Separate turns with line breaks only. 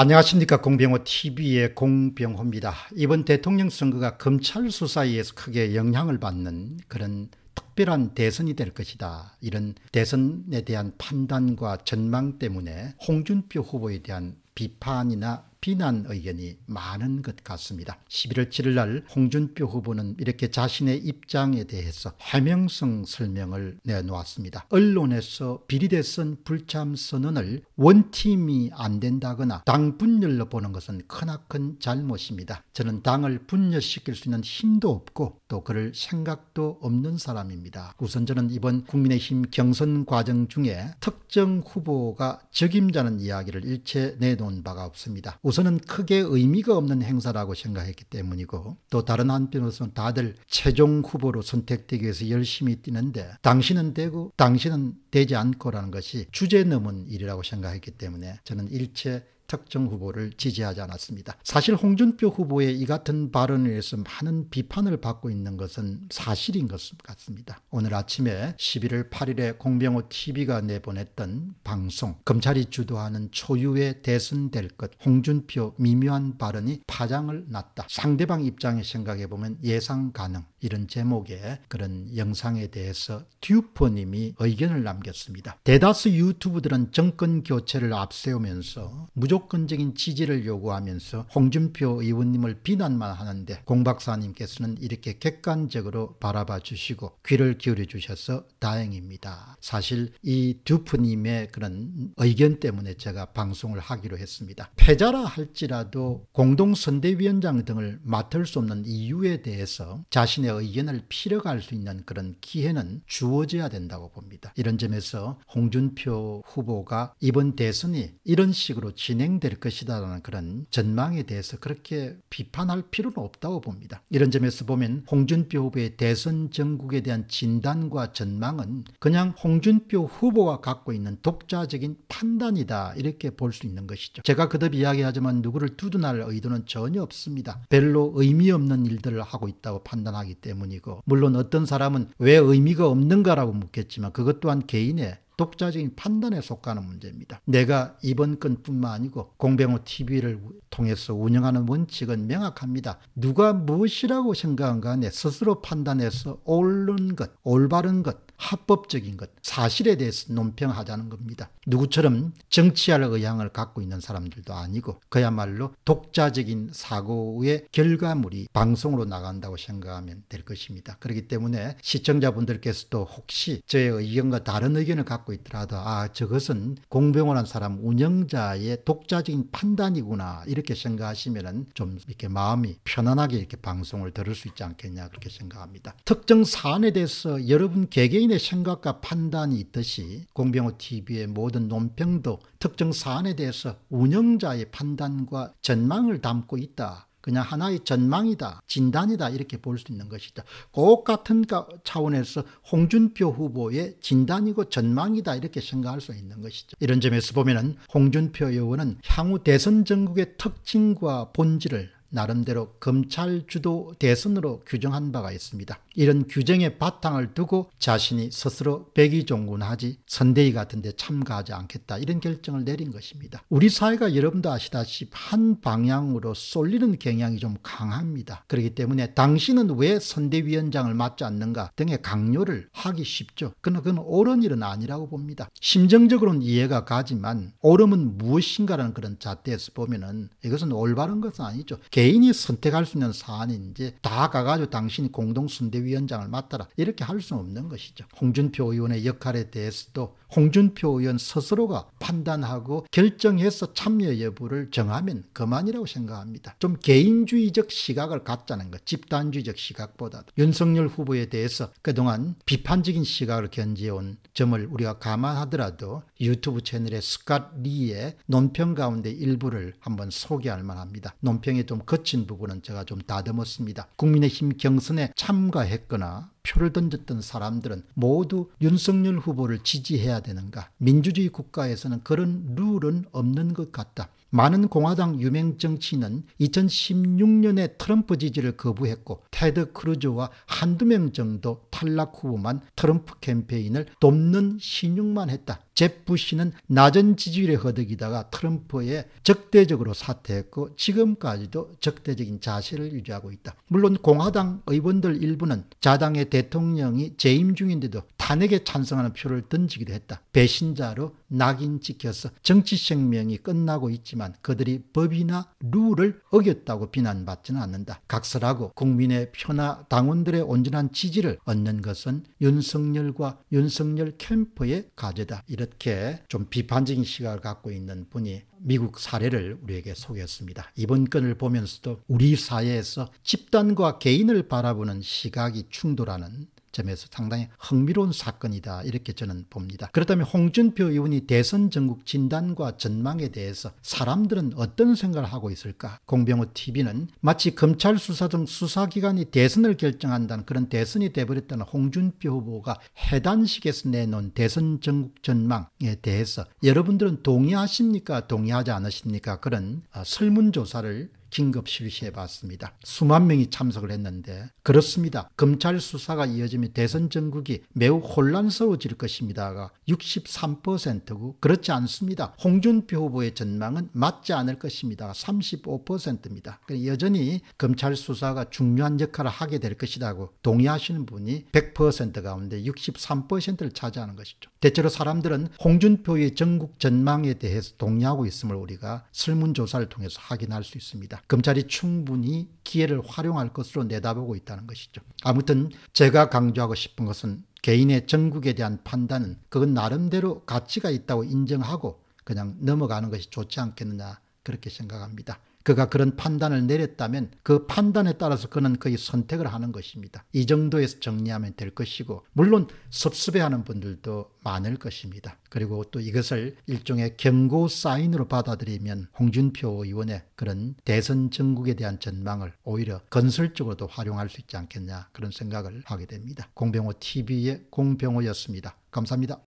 안녕하십니까 공병호 TV의 공병호입니다. 이번 대통령 선거가 검찰 수사에 서 크게 영향을 받는 그런 특별한 대선이 될 것이다. 이런 대선에 대한 판단과 전망 때문에 홍준표 후보에 대한 비판이나 비난 의견이 많은 것 같습니다. 11월 7일 날 홍준표 후보는 이렇게 자신의 입장에 대해서 해명성 설명을 내놓았습니다. 언론에서 비리대선 불참 선언을 원팀이 안 된다거나 당 분열로 보는 것은 크나큰 잘못입니다. 저는 당을 분열시킬 수 있는 힘도 없고 또 그럴 생각도 없는 사람입니다. 우선 저는 이번 국민의힘 경선 과정 중에 특정 후보가 적임자는 이야기를 일체 내놓은 바가 없습니다. 우선은 크게 의미가 없는 행사라고 생각했기 때문이고 또 다른 한편으로서는 다들 최종 후보로 선택되기 위해서 열심히 뛰는데 당신은 되고 당신은 되지 않고라는 것이 주제 넘은 일이라고 생각했기 때문에 저는 일체 특정 후보를 지지하지 않았습니다. 사실 홍준표 후보의 이 같은 발언에 의해서 많은 비판을 받고 있는 것은 사실인 것 같습니다. 오늘 아침에 11월 8일에 공병호 TV가 내보냈던 방송 검찰이 주도하는 초유의 대선될 것 홍준표 미묘한 발언이 파장을 났다. 상대방 입장에 생각해보면 예상 가능 이런 제목의 그런 영상에 대해서 듀퍼님이 의견을 남겼습니다. 대다수 유튜브들은 정권 교체를 앞세우면서 무조건 무조건적인 지지를 요구하면서 홍준표 의원님을 비난만 하는데 공 박사님께서는 이렇게 객관적으로 바라봐 주시고 귀를 기울여 주셔서 다행입니다. 사실 이 두프님의 그런 의견 때문에 제가 방송을 하기로 했습니다. 패자라 할지라도 공동선대위원장 등을 맡을 수 없는 이유에 대해서 자신의 의견을 피력할 수 있는 그런 기회는 주어져야 된다고 봅니다. 이런 점에서 홍준표 후보가 이번 대선이 이런 식으로 진행 진행될 것이다라는 그런 전망에 대해서 그렇게 비판할 필요는 없다고 봅니다. 이런 점에서 보면 홍준표 후보의 대선 전국에 대한 진단과 전망은 그냥 홍준표 후보가 갖고 있는 독자적인 판단이다 이렇게 볼 수 있는 것이죠. 제가 그듭 이야기하지만 누구를 두둔할 의도는 전혀 없습니다. 별로 의미 없는 일들을 하고 있다고 판단하기 때문이고 물론 어떤 사람은 왜 의미가 없는가라고 묻겠지만 그것 또한 개인의 독자적인 판단에 속하는 문제입니다. 내가 이번 건뿐만 아니고 공병호 TV를 통해서 운영하는 원칙은 명확합니다. 누가 무엇이라고 생각한 간에 스스로 판단해서 옳은 것, 올바른 것, 합법적인 것, 사실에 대해서 논평하자는 겁니다. 누구처럼 정치할 의향을 갖고 있는 사람들도 아니고 그야말로 독자적인 사고의 결과물이 방송으로 나간다고 생각하면 될 것입니다. 그렇기 때문에 시청자분들께서도 혹시 저의 의견과 다른 의견을 갖고 있더라도 아 저것은 공병을 한 사람 운영자의 독자적인 판단이구나 이렇게 생각하시면좀 이렇게 마음이 편안하게 이렇게 방송을 들을 수 있지 않겠냐 그렇게 생각합니다. 특정 사안에 대해서 여러분 개개인 본인의 생각과 판단이 있듯이 공병호 TV의 모든 논평도 특정 사안에 대해서 운영자의 판단과 전망을 담고 있다. 그냥 하나의 전망이다, 진단이다 이렇게 볼 수 있는 것이다. 꼭 같은 차원에서 홍준표 후보의 진단이고 전망이다 이렇게 생각할 수 있는 것이죠. 이런 점에서 보면 홍준표 의원은 향후 대선 전국의 특징과 본질을 나름대로 검찰 주도 대선으로 규정한 바가 있습니다. 이런 규정의 바탕을 두고 자신이 스스로 백의종군하지 선대위 같은 데 참가하지 않겠다 이런 결정을 내린 것입니다. 우리 사회가 여러분도 아시다시피 한 방향으로 쏠리는 경향이 좀 강합니다. 그렇기 때문에 당신은 왜 선대위원장을 맡지 않는가 등의 강요를 하기 쉽죠. 그러나 그건 옳은 일은 아니라고 봅니다. 심정적으로는 이해가 가지만 옳음은 무엇인가라는 그런 잣대에서 보면 은 이것은 올바른 것은 아니죠. 개인이 선택할 수 있는 사안인지 다 가가지고 당신이 공동선대위원장을 맡아라 이렇게 할 수는 없는 것이죠. 홍준표 의원의 역할에 대해서도 홍준표 의원 스스로가 판단하고 결정해서 참여 여부를 정하면 그만이라고 생각합니다. 좀 개인주의적 시각을 갖자는 것, 집단주의적 시각보다 윤석열 후보에 대해서 그동안 비판적인 시각을 견지해온 점을 우리가 감안하더라도 유튜브 채널의 스캇 리의 논평 가운데 일부를 한번 소개할 만합니다. 논평이 좀 거친 부분은 제가 좀 다듬었습니다. 국민의힘 경선에 참가했거나 표를 던졌던 사람들은 모두 윤석열 후보를 지지해야 되는가? 민주주의 국가에서는 그런 룰은 없는 것 같다. 많은 공화당 유명 정치인은 2016년에 트럼프 지지를 거부했고 테드 크루즈와 한두 명 정도 탈락 후보만 트럼프 캠페인을 돕는 신용만 했다. 제프 씨는 낮은 지지율에 허덕이다가 트럼프에 적대적으로 사퇴했고 지금까지도 적대적인 자세를 유지하고 있다. 물론 공화당 의원들 일부는 자당의 대통령이 재임 중인데도 탄핵에 찬성하는 표를 던지기도 했다. 배신자로 낙인 찍혀서 정치 생명이 끝나고 있지만 않지만 그들이 법이나 룰을 어겼다고 비난받지는 않는다. 각설하고 국민의 편하 당원들의 온전한 지지를 얻는 것은 윤석열과 윤석열 캠프의 과제다. 이렇게 좀 비판적인 시각을 갖고 있는 분이 미국 사례를 우리에게 소개했습니다. 이번 건을 보면서도 우리 사회에서 집단과 개인을 바라보는 시각이 충돌하는 점에서 상당히 흥미로운 사건이다 이렇게 저는 봅니다. 그렇다면 홍준표 의원이 대선 전국 진단과 전망에 대해서 사람들은 어떤 생각을 하고 있을까? 공병호 TV는 마치 검찰 수사 등 수사기관이 대선을 결정한다는 그런 대선이 돼버렸다는 홍준표 후보가 해단식에서 내놓은 대선 전국 전망에 대해서 여러분들은 동의하십니까? 동의하지 않으십니까? 그런 아, 설문조사를 긴급 실시해 봤습니다. 수만 명이 참석을 했는데 그렇습니다. 검찰 수사가 이어지며 대선 전국이 매우 혼란스러워질 것입니다가 63%고 그렇지 않습니다. 홍준표 후보의 전망은 맞지 않을 것입니다. 35%입니다. 그러니까 여전히 검찰 수사가 중요한 역할을 하게 될 것이라고 동의하시는 분이 100% 가운데 63%를 차지하는 것이죠. 대체로 사람들은 홍준표의 전국 전망에 대해서 동의하고 있음을 우리가 설문조사를 통해서 확인할 수 있습니다. 있다. 검찰이 충분히 기회를 활용할 것으로 내다보고 있다는 것이죠. 아무튼 제가 강조하고 싶은 것은 개인의 정국에 대한 판단은 그건 나름대로 가치가 있다고 인정하고 그냥 넘어가는 것이 좋지 않겠느냐 그렇게 생각합니다. 그가 그런 판단을 내렸다면 그 판단에 따라서 그는 거의 선택을 하는 것입니다. 이 정도에서 정리하면 될 것이고 물론 섭섭해하는 분들도 많을 것입니다. 그리고 또 이것을 일종의 경고 사인으로 받아들이면 홍준표 의원의 그런 대선 전국에 대한 전망을 오히려 건설적으로도 활용할 수 있지 않겠냐 그런 생각을 하게 됩니다. 공병호 TV의 공병호였습니다. 감사합니다.